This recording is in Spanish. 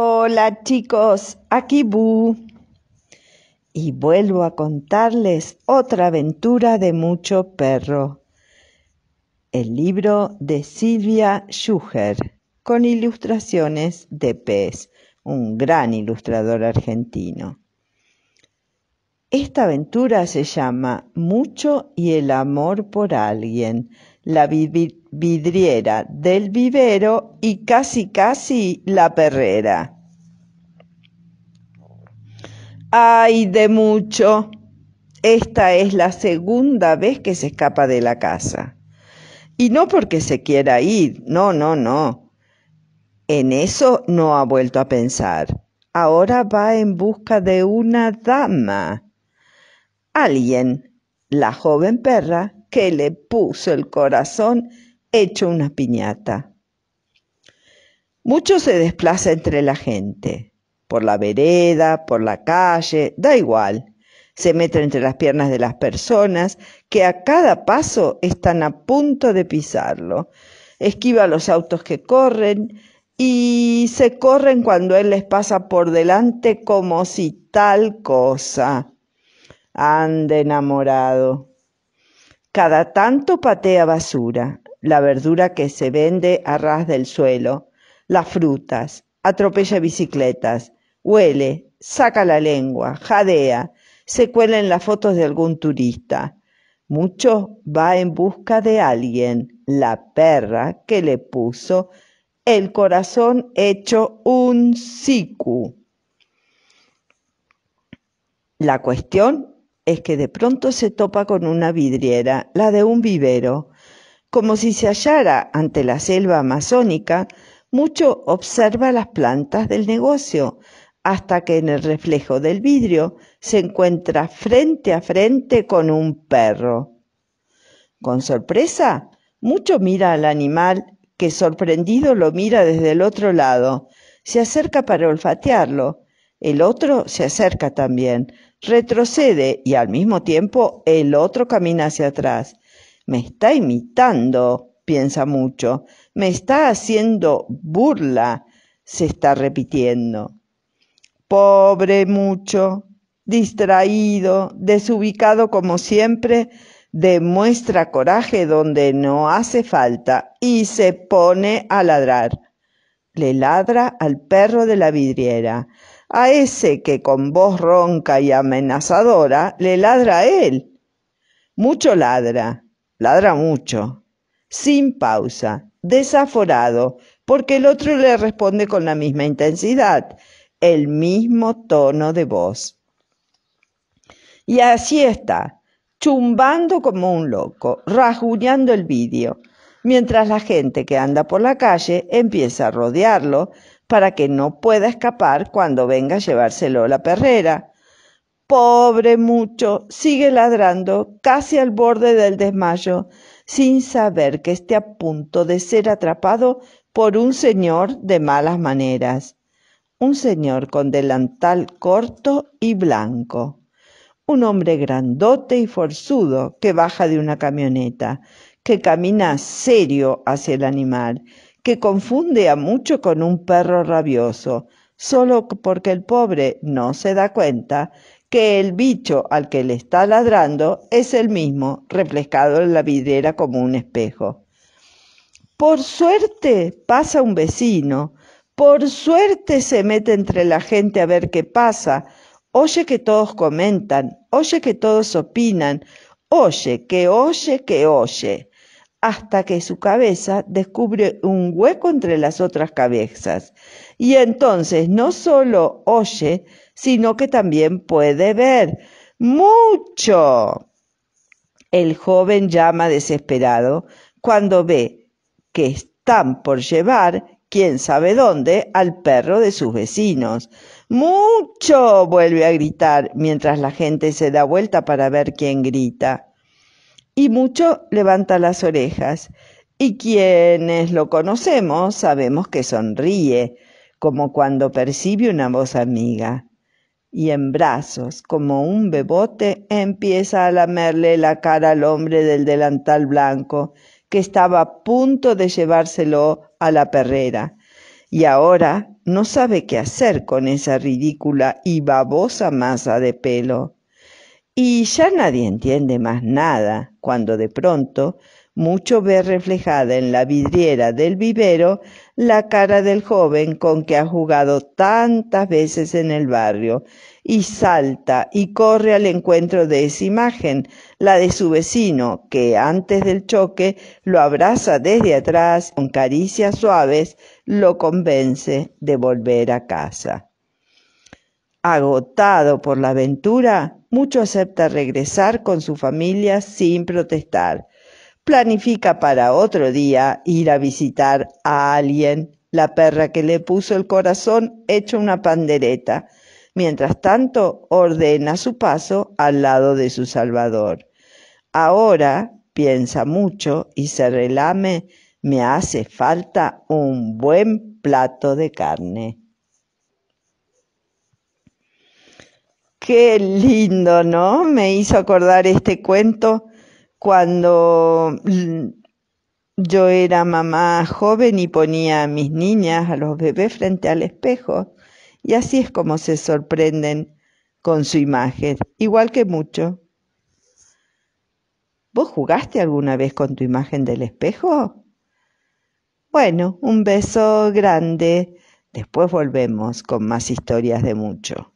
Hola chicos, aquí Bu. Y vuelvo a contarles otra aventura de mucho perro. El libro de Silvia Schucher, con ilustraciones de Pez, un gran ilustrador argentino. Esta aventura se llama Mucho y el amor por alguien la vidriera del vivero y casi casi la perrera. ¡Ay de mucho! Esta es la segunda vez que se escapa de la casa. Y no porque se quiera ir, no, no, no. En eso no ha vuelto a pensar. Ahora va en busca de una dama. Alguien, la joven perra, que le puso el corazón hecho una piñata. Mucho se desplaza entre la gente, por la vereda, por la calle, da igual. Se mete entre las piernas de las personas que a cada paso están a punto de pisarlo. Esquiva los autos que corren y se corren cuando él les pasa por delante como si tal cosa. Ande enamorado. Cada tanto patea basura, la verdura que se vende a ras del suelo, las frutas, atropella bicicletas, huele, saca la lengua, jadea, se cuela en las fotos de algún turista. Mucho va en busca de alguien, la perra que le puso el corazón hecho un siku. La cuestión es que de pronto se topa con una vidriera, la de un vivero, como si se hallara ante la selva amazónica, mucho observa las plantas del negocio, hasta que en el reflejo del vidrio se encuentra frente a frente con un perro. Con sorpresa, mucho mira al animal, que sorprendido lo mira desde el otro lado, se acerca para olfatearlo, el otro se acerca también, retrocede y al mismo tiempo el otro camina hacia atrás. Me está imitando, piensa mucho, me está haciendo burla, se está repitiendo. Pobre mucho, distraído, desubicado como siempre, demuestra coraje donde no hace falta y se pone a ladrar. Le ladra al perro de la vidriera a ese que con voz ronca y amenazadora le ladra a él. Mucho ladra, ladra mucho, sin pausa, desaforado, porque el otro le responde con la misma intensidad, el mismo tono de voz. Y así está, chumbando como un loco, rasguñando el vídeo, mientras la gente que anda por la calle empieza a rodearlo, para que no pueda escapar cuando venga a llevárselo la perrera. Pobre mucho, sigue ladrando, casi al borde del desmayo, sin saber que esté a punto de ser atrapado por un señor de malas maneras, un señor con delantal corto y blanco, un hombre grandote y forzudo que baja de una camioneta, que camina serio hacia el animal que confunde a mucho con un perro rabioso, solo porque el pobre no se da cuenta que el bicho al que le está ladrando es el mismo, reflejado en la vidriera como un espejo. Por suerte pasa un vecino, por suerte se mete entre la gente a ver qué pasa, oye que todos comentan, oye que todos opinan, oye que oye que oye hasta que su cabeza descubre un hueco entre las otras cabezas. Y entonces no solo oye, sino que también puede ver. ¡Mucho! El joven llama desesperado cuando ve que están por llevar, quién sabe dónde, al perro de sus vecinos. ¡Mucho! vuelve a gritar mientras la gente se da vuelta para ver quién grita y mucho levanta las orejas. Y quienes lo conocemos sabemos que sonríe, como cuando percibe una voz amiga. Y en brazos, como un bebote, empieza a lamerle la cara al hombre del delantal blanco, que estaba a punto de llevárselo a la perrera. Y ahora no sabe qué hacer con esa ridícula y babosa masa de pelo. Y ya nadie entiende más nada cuando de pronto mucho ve reflejada en la vidriera del vivero la cara del joven con que ha jugado tantas veces en el barrio, y salta y corre al encuentro de esa imagen, la de su vecino, que antes del choque lo abraza desde atrás, con caricias suaves, lo convence de volver a casa. Agotado por la aventura, mucho acepta regresar con su familia sin protestar. Planifica para otro día ir a visitar a alguien, la perra que le puso el corazón hecho una pandereta. Mientras tanto, ordena su paso al lado de su Salvador. Ahora piensa mucho y se relame, me hace falta un buen plato de carne. Qué lindo, ¿no? Me hizo acordar este cuento cuando yo era mamá joven y ponía a mis niñas, a los bebés frente al espejo. Y así es como se sorprenden con su imagen, igual que mucho. ¿Vos jugaste alguna vez con tu imagen del espejo? Bueno, un beso grande. Después volvemos con más historias de mucho.